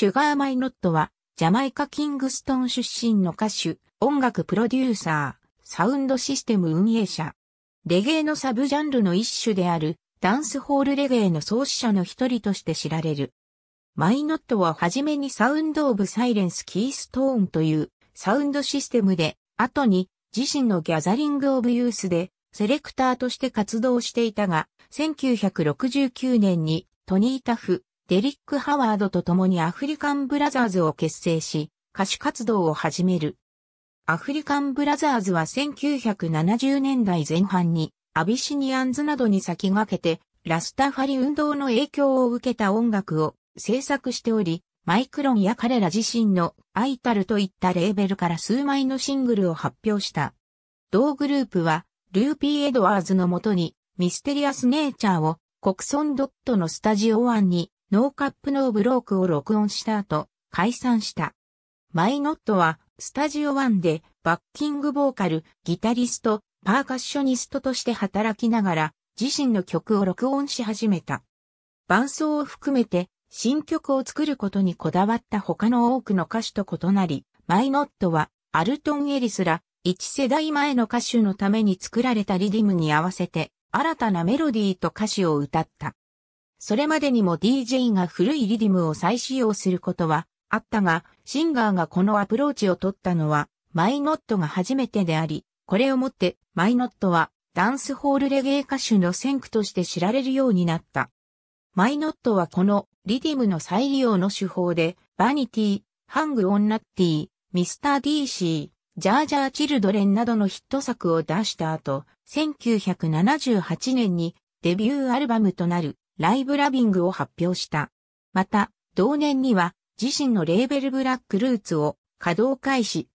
シュガーマイノットは、ジャマイカ・キングストン出身の歌手、音楽プロデューサー、サウンドシステム運営者。レゲエのサブジャンルの一種である、ダンスホールレゲエの創始者の一人として知られる。マイノットははじめにサウンド・オブ・サイレンス・キーストーンというサウンドシステムで、後に自身のギャザリング・オブ・ユースでセレクターとして活動していたが、1969年にトニー・タフ、デリック・ハワードと共にアフリカンブラザーズを結成し、歌手活動を始める。アフリカンブラザーズは1970年代前半にアビシニアンズなどに先駆けてラスタファリ運動の影響を受けた音楽を制作しており、マイクロンや彼ら自身のアイタルといったレーベルから数枚のシングルを発表した。同グループはルーピー・エドワーズのもとにミステリアス・ネイチャーを国村ドットのスタジオ1にノーカップノーブロークを録音した後、解散した。マイノットは、スタジオワンで、バッキングボーカル、ギタリスト、パーカッショニストとして働きながら、自身の曲を録音し始めた。伴奏を含めて、新曲を作ることにこだわった他の多くの歌手と異なり、マイノットは、アルトン・エリスら、一世代前の歌手のために作られたリディムに合わせて、新たなメロディーと歌詞を歌った。それまでにも DJ が古いリディムを再使用することはあったが、シンガーがこのアプローチを取ったのは、マイノットが初めてであり、これをもってマイノットはダンスホールレゲエ歌手の先駆として知られるようになった。マイノットはこのリディムの再利用の手法で、バニティ、ハング・オン・ナッティ、ミスター・ディーシー、ジャージャー・チルドレンなどのヒット作を出した後、1978年にデビューアルバムとなるライブラビングを発表した。また、同年には自身のレーベルブラックルーツを稼働開始。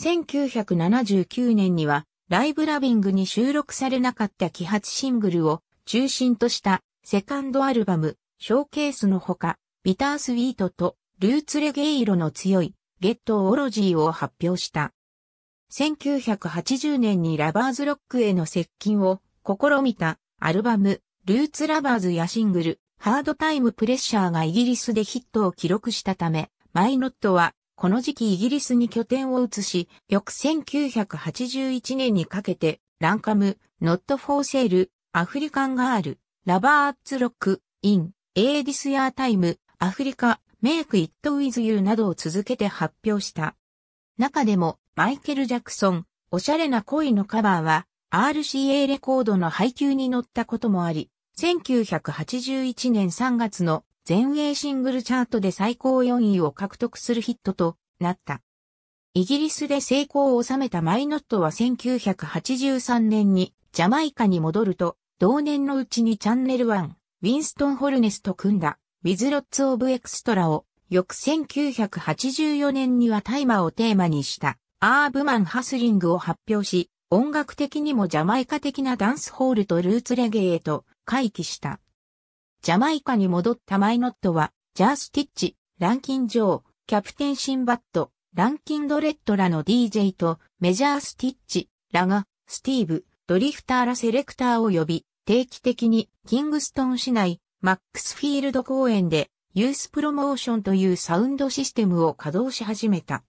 1979年にはライブラビングに収録されなかった揮発シングルを中心としたセカンドアルバム、ショーケースのほか、ビタースウィートとルーツレゲイ色の強いゲットオロジーを発表した。1980年にラバーズロックへの接近を試みたアルバムルーツラバーズやシングル、ハードタイムプレッシャーがイギリスでヒットを記録したため、マイノットは、この時期イギリスに拠点を移し、翌1981年にかけて、ランカム、ノットフォーセール、アフリカンガール、ラバーッツロック、イン、エーディスヤータイム、アフリカ、メイクイットウィズユーなどを続けて発表した。中でも、マイケル・ジャクソン、おしゃれな恋のカバーは、RCA レコードの配給に乗ったこともあり、1981年3月の全英シングルチャートで最高4位を獲得するヒットとなった。イギリスで成功を収めたマイノットは1983年にジャマイカに戻ると、同年のうちにチャンネル1、ウィンストン・ホルネスと組んだ、ウィズ・ロッツ・オブ・エクストラを、翌1984年には大麻をテーマにした、アーブマン・ハスリングを発表し、音楽的にもジャマイカ的なダンスホールとルーツレゲエと、回帰した。ジャマイカに戻ったマイノットは、ジャースティッチ、ランキン・ジョー、キャプテン・シンバット、ランキン・ドレッドらの DJ とメジャー・スティッチラガ、スティーブ、ドリフターらセレクターを呼び、定期的にキングストン市内、マックスフィールド公園で、ユースプロモーションというサウンドシステムを稼働し始めた。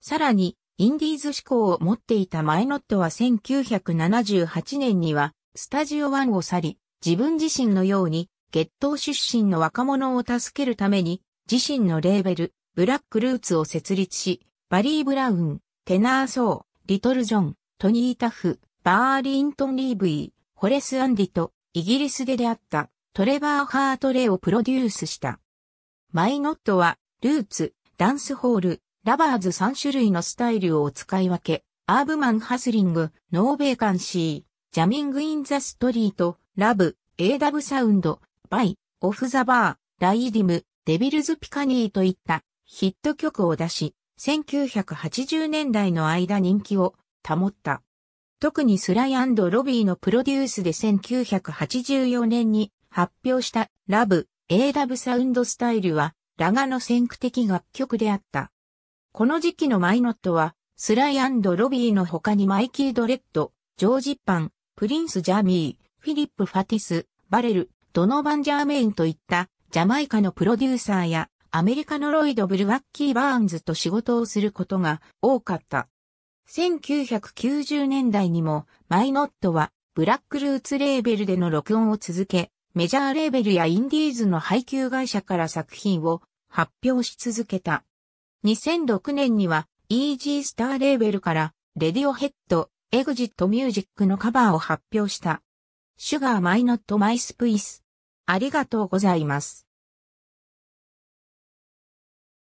さらに、インディーズ志向を持っていたマイノットは1978年には、スタジオワンを去り、自分自身のように、月頭出身の若者を助けるために、自身のレーベル、ブラックルーツを設立し、バリー・ブラウン、テナー・ソー、リトル・ジョン、トニー・タフ、バーリントン・リーブイホレス・アンディと、イギリスで出会ったトレバー・ハートレイをプロデュースした。マイ・ノットは、ルーツ、ダンスホール、ラバーズ3種類のスタイルを使い分け、アーブマン・ハスリング、ノーベーカンシー、ジャミング・イン・ザ・ストリート、ラブ、エイダブ・サウンド、バイ、オフ・ザ・バー、ライディム、デビルズ・ピカニーといったヒット曲を出し、1980年代の間人気を保った。特にスライロビーのプロデュースで1984年に発表したラブ、エイダブサウンドスタイルは、ラガの先駆的楽曲であった。この時期のマイノットは、スライロビーの他にマイキー・ドレッド、ジョージ・パン、プリンス・ジャミー、フィリップ・ファティス、バレル、ドノバン・ジャーメインといったジャマイカのプロデューサーやアメリカのロイド・ブルワッキー・バーンズと仕事をすることが多かった。1990年代にもマイノットはブラックルーツレーベルでの録音を続け、メジャーレーベルやインディーズの配給会社から作品を発表し続けた。2006年にはイージースターレーベルからレディオヘッド、エグジットミュージックのカバーを発表した。シュガーマイノットマイスプイス。ありがとうございます。